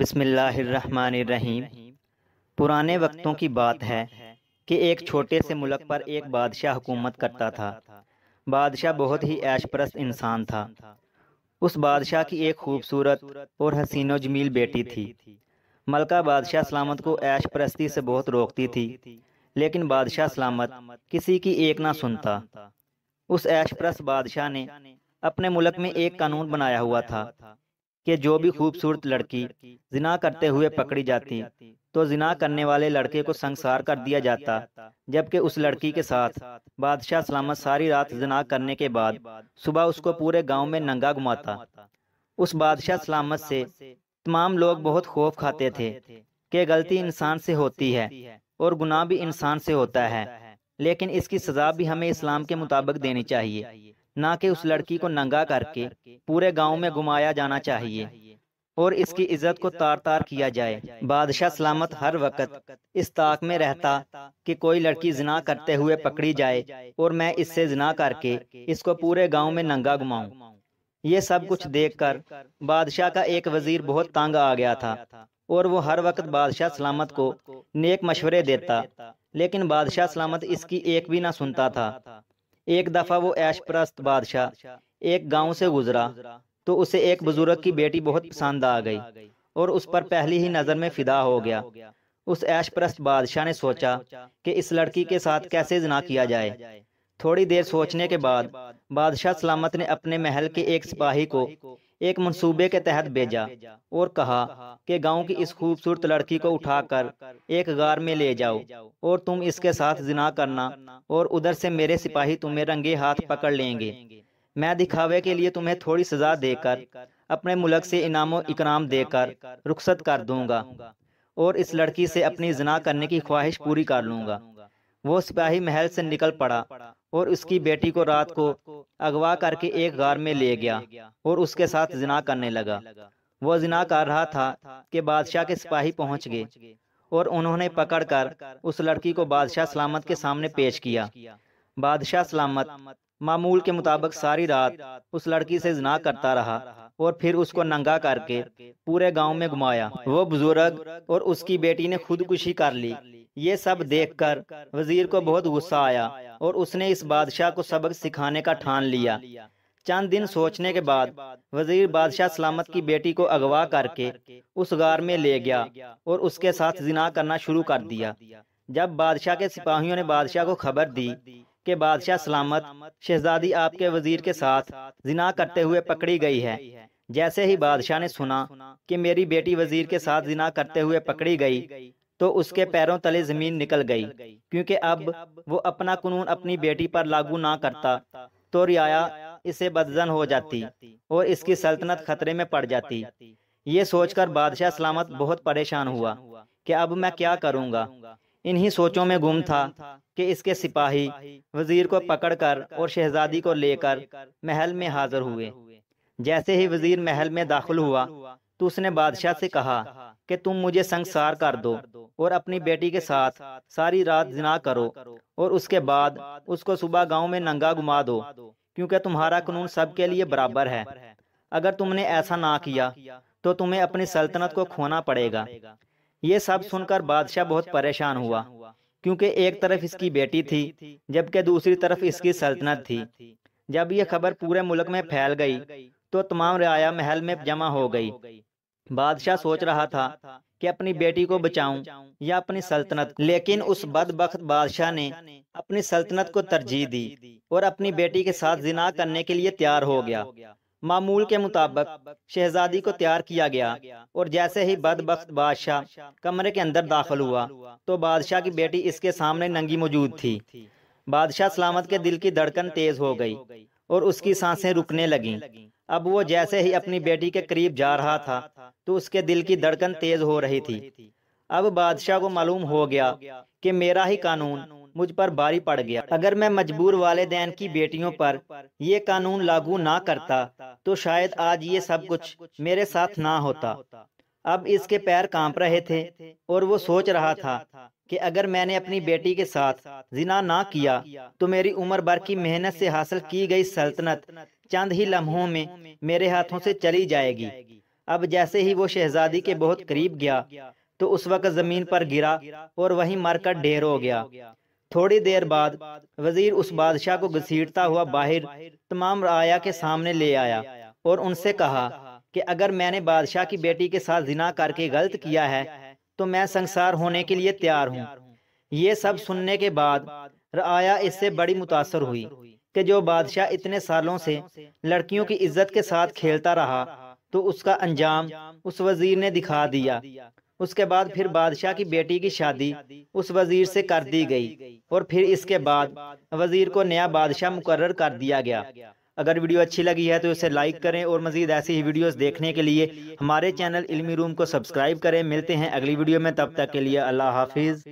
बिसमीम पुराने वक्तों की बात है कि एक छोटे से मुल्क पर एक बादशाह हुकूमत करता था बादशाह बहुत ही ऐश परस्त इंसान था उस बादशाह की एक खूबसूरत और हसीनो जमील बेटी थी मलका बादशाह सलामत को ऐश परस्ती से बहुत रोकती थी लेकिन बादशाह सलामत किसी की एक ना सुनता उस ऐश परस्त बादशाह ने अपने मुल्क में एक कानून बनाया हुआ था कि जो भी खूबसूरत लड़की जिना करते हुए पकड़ी जाती तो जिना करने वाले लड़के को संसार कर दिया जाता जबकि उस लड़की के साथ बादशाह सलामत सारी रात जिना करने के बाद सुबह उसको पूरे गांव में नंगा घुमाता उस बादशाह सलामत से तमाम लोग बहुत खौफ खाते थे कि गलती इंसान से होती है और गुनाह भी इंसान से होता है लेकिन इसकी सज़ा भी हमें इस्लाम के मुताबिक देनी चाहिए ना कि उस लड़की को नंगा करके पूरे गांव में घुमाया जाना चाहिए और इसकी इज्जत को तार तार किया जाए बादशाह सलामत हर वक्त इस ताक में रहता कि कोई लड़की जना करते हुए पकड़ी जाए और मैं इससे जना करके इसको पूरे गांव में नंगा घुमाऊं ये सब कुछ देखकर बादशाह का एक वजीर बहुत तंग आ गया था और वो हर वक्त बादशाह सलामत को नेक मशवरे देता लेकिन बादशाह सलामत इसकी एक भी ना सुनता था एक दफ़ा वो ऐश परस्त बादशाह एक गांव से गुजरा तो उसे एक बुजुर्ग की बेटी बहुत पसंद आ गई और उस पर पहली ही नज़र में फिदा हो गया उस ऐश परस्त बादशाह ने सोचा कि इस लड़की के साथ कैसे जना किया जाए थोड़ी देर सोचने के बाद बादशाह सलामत ने अपने महल के एक सिपाही को एक मंसूबे के तहत भेजा और कहा कि गांव की इस खूबसूरत लड़की को उठाकर एक गार में ले जाओ और तुम इसके साथ जिना करना और उधर से मेरे सिपाही तुम्हें रंगे हाथ पकड़ लेंगे मैं दिखावे के लिए तुम्हें थोड़ी सजा देकर अपने मुल्क से इनामो इकराम देकर रुखसत कर दूंगा और इस लड़की से अपनी जना करने की ख्वाहिश पूरी कर लूंगा वो सिपाही महल से निकल पड़ा और उसकी बेटी को रात को अगवा करके एक गार में ले गया और उसके साथ जिना करने लगा वो जिना कर रहा था कि बादशाह के सिपाही पहुंच गए और उन्होंने पकड़कर उस लड़की को बादशाह सलामत के सामने पेश किया बादशाह सलामत मामूल के मुताबिक सारी रात उस लड़की से जना करता रहा और फिर उसको नंगा करके पूरे गांव में घुमाया वो बुजुर्ग और उसकी बेटी ने खुदकुशी कर ली ये सब देखकर वजीर को बहुत गुस्सा आया और उसने इस बादशाह को सबक सिखाने का ठान लिया चंद दिन सोचने के बाद वजीर बादशाह सलामत की बेटी को अगवा करके उस गार में ले गया और उसके साथ जिना करना शुरू कर दिया जब बादशाह के सिपाहियों ने बादशाह को खबर दी कि बादशाह सलामत शहजादी आपके वजीर के साथ जिना करते हुए पकड़ी गई है जैसे ही बादशाह ने सुना कि मेरी बेटी वजीर के साथ जिना करते हुए पकड़ी गई तो, तो उसके पैरों तले जमीन निकल गई क्योंकि अब वो अपना कानून अपनी बेटी पर लागू ना करता तो, तो रियाया इसे बदजन हो जाती और इसकी सल्तनत खतरे में पड़ जाती ये सोचकर बादशाह सलामत बहुत परेशान हुआ कि अब मैं क्या करूँगा इन्हीं सोचों में गुम था कि इसके सिपाही वजीर को पकड़कर और शहजादी को लेकर महल में हाजिर हुए जैसे ही वजीर महल में दाखिल हुआ तो, तो उसने बादशाह से कहा कि तुम मुझे संसार कर दो और अपनी बेटी के साथ सारी रात जिना करो और उसके बाद उसको सुबह गांव में नंगा घुमा दो क्योंकि तुम्हारा कानून सबके लिए बराबर है अगर तुमने ऐसा ना किया तो तुम्हें अपनी सल्तनत को खोना पड़ेगा ये सब सुनकर बादशाह बहुत परेशान हुआ क्योंकि एक तरफ इसकी बेटी थी जबकि दूसरी तरफ इसकी सल्तनत थी जब यह खबर पूरे मुल्क में फैल गई तो तमाम रियाया महल में जमा हो गई बादशाह सोच रहा था कि अपनी बेटी को बचाऊं या अपनी सल्तनत लेकिन उस बदबخت बादशाह ने अपनी सल्तनत को तरजीह दी और अपनी बेटी के साथ जिना करने के लिए तैयार हो गया मामूल के मुताबिक शहजादी को तैयार किया गया और जैसे ही बदबخت बादशाह कमरे के अंदर दाखिल हुआ तो बादशाह की बेटी इसके सामने नंगी मौजूद थी बादशाह सलामत के दिल की धड़कन तेज हो गई और उसकी सांसें रुकने लगीं अब वो जैसे ही अपनी बेटी के करीब जा रहा था तो उसके दिल की धड़कन तेज हो रही थी अब बादशाह को मालूम हो गया कि मेरा ही कानून मुझ पर भारी पड़ गया अगर मैं मजबूर दैन की बेटियों पर ये कानून लागू ना करता तो शायद आज ये सब कुछ मेरे साथ ना होता अब इसके पैर कांप रहे थे और वो सोच रहा था कि अगर मैंने अपनी बेटी के साथ जिना ना किया तो मेरी उम्र भर की मेहनत से हासिल की गई सल्तनत चंद ही लम्हों में मेरे हाथों से चली जाएगी अब जैसे ही वो शहजादी के बहुत करीब गया तो उस वक्त जमीन पर गिरा और वहीं मरकर ढेर हो गया थोड़ी देर बाद वजीर उस बादशाह को घसीटता हुआ बाहर तमाम राया के सामने ले आया और उनसे कहा कि अगर मैंने बादशाह की बेटी के साथ जिना करके गलत किया है तो मैं तो संसार होने के लिए तैयार हूँ ये सब सुनने के बाद रया इससे बड़ी मुतासर हुई कि जो बादशाह इतने सालों से लड़कियों की इज्जत के साथ खेलता रहा तो उसका तो अंजाम उस वजीर ने दिखा दिया उसके बाद फिर बादशाह की बेटी की शादी उस वजीर से कर दी गई और फिर इसके बाद वजीर को नया बादशाह मुकर्र कर दिया गया अगर वीडियो अच्छी लगी है तो इसे लाइक करें और मज़ीद ऐसी ही वीडियोस देखने के लिए हमारे चैनल इल्मी रूम को सब्सक्राइब करें मिलते हैं अगली वीडियो में तब तक के लिए अल्लाह हाफिज़